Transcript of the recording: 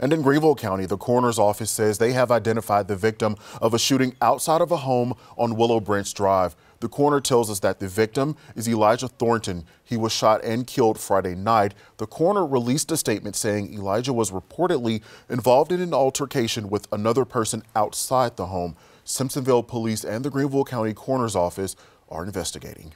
And in Greenville County, the coroner's office says they have identified the victim of a shooting outside of a home on Willow Branch Drive. The coroner tells us that the victim is Elijah Thornton. He was shot and killed Friday night. The coroner released a statement saying Elijah was reportedly involved in an altercation with another person outside the home. Simpsonville Police and the Greenville County Coroner's Office are investigating.